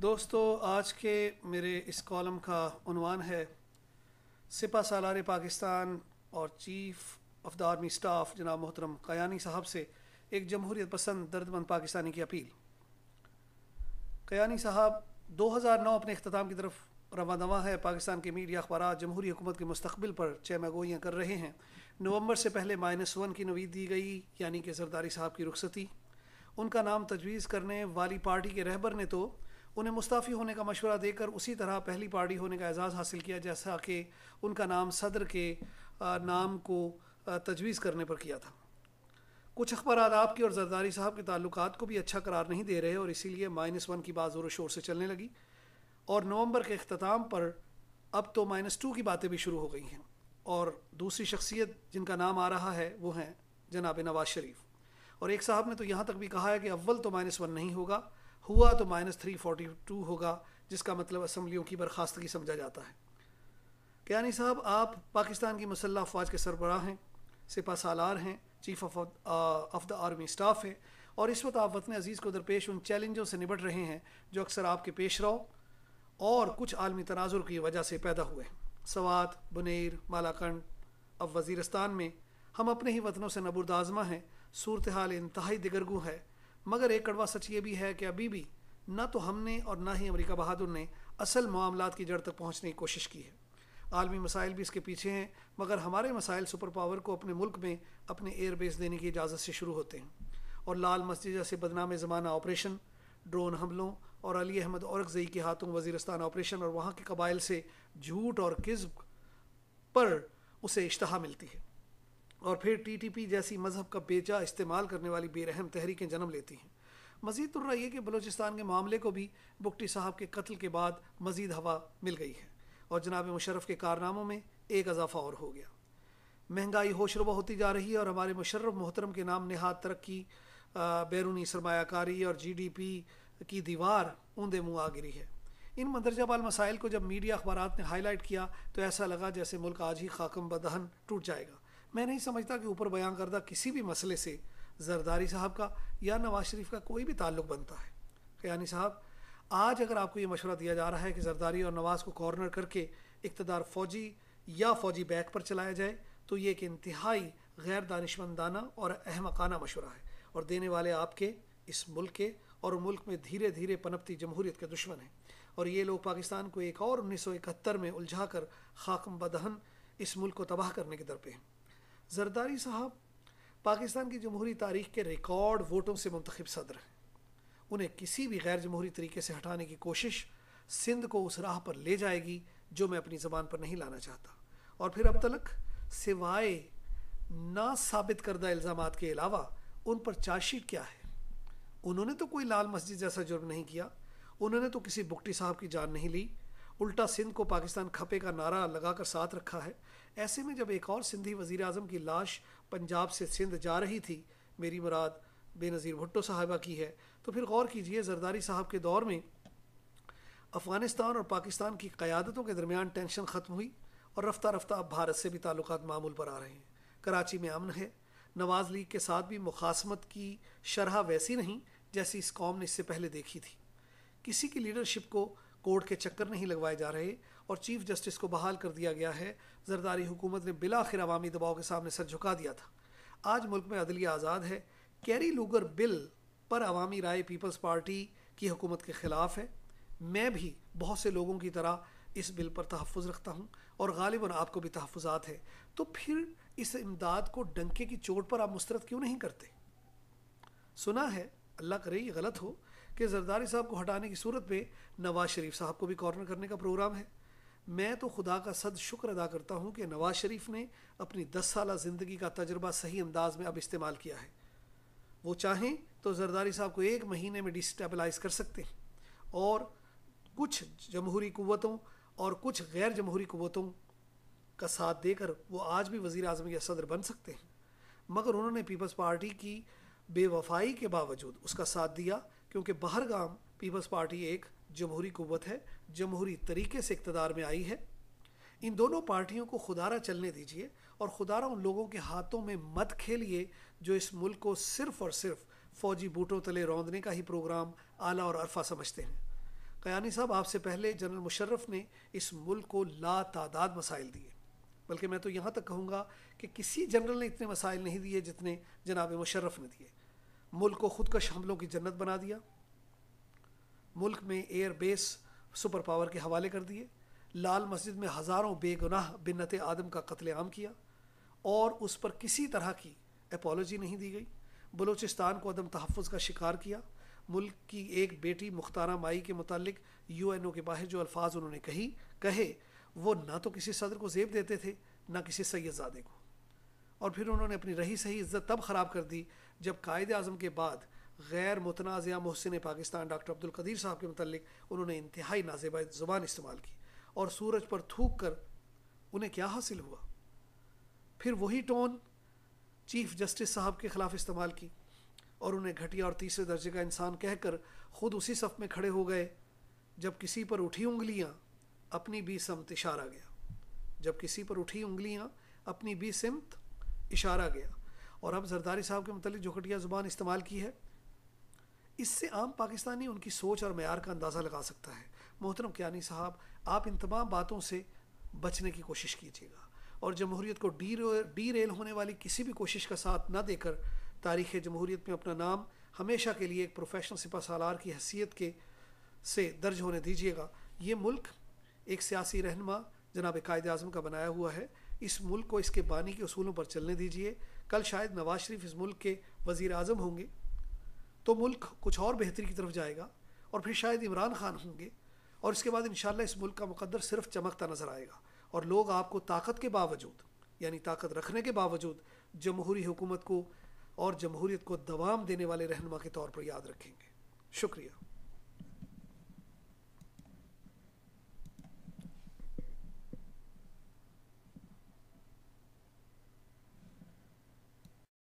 दोस्तों आज के मेरे इस कॉलम का उनवान है सिपा सालार पाकिस्तान और chief of the army staff जनाब मोहतरम कयानी साहब से एक जमहूरियत पसंद दर्दमंद पाकिस्तानी की अपील कयानी साहब 2009 अपने अख्ताम की तरफ रवा दवा है पाकिस्तान के मीडिया अखबार जमहूरी हुकूमत के मुस्तबिल पर चैमागोइयाँ कर रहे हैं नवंबर से पहले माइनस वन की नवीद दी गई यानी कि सरदारी साहब की रुखसती उनका नाम तजवीज़ करने वाली पार्टी के रहबर ने तो उन्हें मुस्ताफ़ी होने का मशवरा देकर उसी तरह पहली पार्टी होने का एजाज़ हासिल किया जैसा कि उनका नाम सदर के नाम को तजवीज़ करने पर किया था कुछ अखबार आपकी और जरदारी साहब के तल्लक को भी अच्छा करार नहीं दे रहे और इसीलिए माइनस वन की बात ज़ोर शोर से चलने लगी और नवंबर के अख्ताम पर अब तो माइनस टू की बातें भी शुरू हो गई हैं और दूसरी शख्सियत जिनका नाम आ रहा है वो हैं जनाब नवाज शरीफ और एक साहब ने तो यहाँ तक भी कहा है कि अव्वल तो माइनस वन नहीं होगा हुआ तो माइनस थ्री फोर्टी टू होगा जिसका मतलब असम्बलियों की बर्खास्तगी समझा जाता है क्यानी साहब आप पाकिस्तान की मसल्ला अफवाज के सरबराह हैं सिपा सालार हैं chief of of the army staff हैं और इस वक्त आप वतन अजीज़ को दरपेश उन चैलेंजों से निबट रहे हैं जो अक्सर आपके पेश रो और कुछ आलमी तनाजुर की वजह से पैदा हुए सवात बुनेर मालाकंड अब वजीरस्तान में हम अपने ही वतनों से नबरदाजमा हैं सूरत हाल इंतहाई दिगरगू है मगर एक कड़वा सच ये भी है कि अभी भी ना तो हमने और ना ही अमेरिका बहादुर ने असल मामला की जड़ तक पहुँचने की कोशिश की है आलमी मसाइल भी इसके पीछे हैं मगर हमारे मसाइल सुपर पावर को अपने मुल्क में अपने एयरबेस देने की इजाज़त से शुरू होते हैं और लाल मस्जिद जैसे बदनाम ज़माना ऑपरेशन ड्रोन हमलों और अली अहमद औरकजई के हाथों वजीरस्तान ऑपरेशन और वहाँ के कबाइल से झूठ और किस्ब पर उसे इश्तहा मिलती है और फिर टीटीपी जैसी मजहब का बेचा इस्तेमाल करने वाली बेरहम तहरीकें जन्म लेती हैं मजीद तो रही है कि बलोचिस्तान के मामले को भी बुकटी साहब के कत्ल के बाद मजीद हवा मिल गई है और जनाब मुशरफ के कारनामों में एक अजाफा और हो गया महंगाई होशरबा होती जा रही है और हमारे मुशर्रफ मोहतरम के नाम नहाद तरक्की बैरूनी सरमाकारी और जी डी पी की दीवार ऊंदे मुँह आ गिरी है इन मंदरजा बाल मसाइल को जब मीडिया अखबार ने हाईलाइट किया तो ऐसा लगा जैसे मुल्क आज ही खाकम बदहन टूट जाएगा मैं नहीं समझता कि ऊपर बयान करदा किसी भी मसले से जरदारी साहब का या नवाज शरीफ का कोई भी ताल्लुक बनता है कयानी साहब आज अगर आपको ये मशवरा दिया जा रहा है कि जरदारी और नवाज को कॉर्नर करके इकतदार फौजी या फौजी बैक पर चलाया जाए तो ये एक इंतहाई गैर दानिशमंदाना और अहमकाना मशवरा है और देने वाले आपके इस मुल्क के और मुल्क में धीरे धीरे पनपती जमहूरीत के दुश्मन हैं और ये लोग पाकिस्तान को एक और उन्नीस सौ इकहत्तर में उलझा कर खाकम बदहन इस मुल्क को तबाह करने के दर पे हैं जरदारी साहब पाकिस्तान की जमहूरी तारीख के रिकॉर्ड वोटों से मंतखब सदर हैं उन्हें किसी भी गैर जमहूरी तरीके से हटाने की कोशिश सिंध को उस राह पर ले जाएगी जो मैं अपनी ज़बान पर नहीं लाना चाहता और फिर अब तलक सिवाय ना साबित करदा इल्ज़ाम के अलावा उन पर चार्जशीट क्या है उन्होंने तो कोई लाल मस्जिद जैसा जुर्म नहीं किया उन्होंने तो किसी बुकटी साहब की जान नहीं ली उल्टा सिंध को पाकिस्तान खपे का नारा लगाकर साथ रखा है ऐसे में जब एक और सिंधी वजीर अजम की लाश पंजाब से सिंध जा रही थी मेरी मुराद बेनज़ीर भुट्टो साहबा की है तो फिर गौर कीजिए जरदारी साहब के दौर में अफ़गानिस्तान और पाकिस्तान की क़्यादतों के दरमियान टेंशन ख़त्म हुई और रफ्तार रफ्तार अब भारत से भी ताल्लुक मामूल पर आ रहे हैं कराची में अमन है नवाज़ लीग के साथ भी मुखासमत की शरह वैसी नहीं जैसी इस कौम ने इससे पहले देखी थी किसी की लीडरशिप को कोर्ट के चक्कर नहीं लगवाए जा रहे और चीफ जस्टिस को बहाल कर दिया गया है जरदारी हुकूमत ने बिलाखिर अवामी दबाव के सामने सर झुका दिया था आज मुल्क में अदलिया आज़ाद है कैरी लूगर बिल पर अवामी राय पीपल्स पार्टी की हुकूमत के ख़िलाफ़ है मैं भी बहुत से लोगों की तरह इस बिल पर तहफ़ रखता हूँ और गालिबा आपको भी तहफ़ात है तो फिर इस इमदाद को डंके की चोट पर आप मुस्रद क्यों नहीं करते सुना है अल्लाह करे ये गलत हो कि जरदारी साहब को हटाने की सूरत पे नवाज शरीफ साहब को भी कॉर्नर करने का प्रोग्राम है मैं तो खुदा का सद शुक्र अदा करता हूँ कि नवाज शरीफ ने अपनी दस साल ज़िंदगी का तजर्बा सही अंदाज में अब इस्तेमाल किया है वो चाहें तो जरदारी साहब को एक महीने में डिस्टेबलाइज कर सकते हैं और कुछ जमहूरी कुतों और कुछ गैर जमहूरी कुतों का साथ देकर वो आज भी वज़ी अजम या सदर बन सकते हैं मगर उन्होंने पीपल्स पार्टी की बेवफाई के बावजूद उसका साथ दिया क्योंकि बाहर गाम पीपल्स पार्टी एक जमहूरी कुत है जमहूरी तरीके से इकतदार में आई है इन दोनों पार्टियों को खुदारा चलने दीजिए और खुदारा उन लोगों के हाथों में मत खेलिए जो इस मुल्क को सिर्फ और सिर्फ फौजी बूटों तले रौंदने का ही प्रोग्राम आला और अरफा समझते हैं कयानी साहब आपसे पहले जनरल मुशर्रफ ने इस मुल्क को ला तादाद मसाइल दिए बल्कि मैं तो यहाँ तक कहूँगा कि किसी जनरल ने इतने मसाइल नहीं दिए जितने जनाब मुशर्रफ ने दिए मुल्क को खुदकश हमलों की जन्नत बना दिया मुल्क में एयर बेस सुपर पावर के हवाले कर दिए लाल मस्जिद में हज़ारों बेगुनाह बिन्नत आदम का आम किया और उस पर किसी तरह की अपोलॉजी नहीं दी गई बलूचिस्तान को अदम तहफ़ का शिकार किया मुल्क की एक बेटी मुख्तारा माई के मतलब यू एन ओ के बाहर जो अल्फाज उन्होंने कही कहे वो ना तो किसी सदर को जेब देते थे ना किसी सैदजादे को और फिर उन्होंने अपनी रही सही इज्जत तब ख़राब कर दी जब कायद अजम के बाद गैर मुतनाज़ महसिन पाकिस्तान डॉक्टर अब्दुल कदीर साहब के मतलब उन्होंने इंतहाई नाजेबा ज़ुबान इस्तेमाल की और सूरज पर थूक कर उन्हें क्या हासिल हुआ फिर वही टोन चीफ जस्टिस साहब के ख़िलाफ़ इस्तेमाल की और उन्हें घटिया और तीसरे दर्जे का इंसान कहकर ख़ुद उसी सफ़ में खड़े हो गए जब किसी पर उठी उंगलियां अपनी भी समत इशारा गया जब किसी पर उठी उंगलियां अपनी भी समत इशारा गया और अब जरदारी साहब के मतलब जो घटिया ज़ुबान इस्तेमाल की है इससे आम पाकिस्तानी उनकी सोच और मैार का अंदाज़ा लगा सकता है मोहतरम क्यानी साहब आप इन तमाम बातों से बचने की कोशिश कीजिएगा और जमहूरीत को डी डी रेल होने वाली किसी भी कोशिश का साथ ना देकर तारीख़ जमहूरीत में अपना नाम हमेशा के लिए एक प्रोफेशनल सिपा सालार की हैसियत के से दर्ज होने दीजिएगा ये मुल्क एक सियासी रहनमा जनाब कायद अजम का बनाया हुआ है इस मुल्क को इसके बानी के असूलों पर चलने दीजिए कल शायद नवाज शरीफ इस मुल्क के वज़ी अजम होंगे तो मुल्क कुछ और बेहतरी की तरफ जाएगा और फिर शायद इमरान खान होंगे और इसके बाद इन इस मुल्क का मुकदर सिर्फ चमकता नज़र आएगा और लोग आपको ताकत के बावजूद यानी ताकत रखने के बावजूद जमहूरी हुकूमत को और जमहूरीत को दवाम देने वाले रहनमा के तौर पर याद रखेंगे शुक्रिया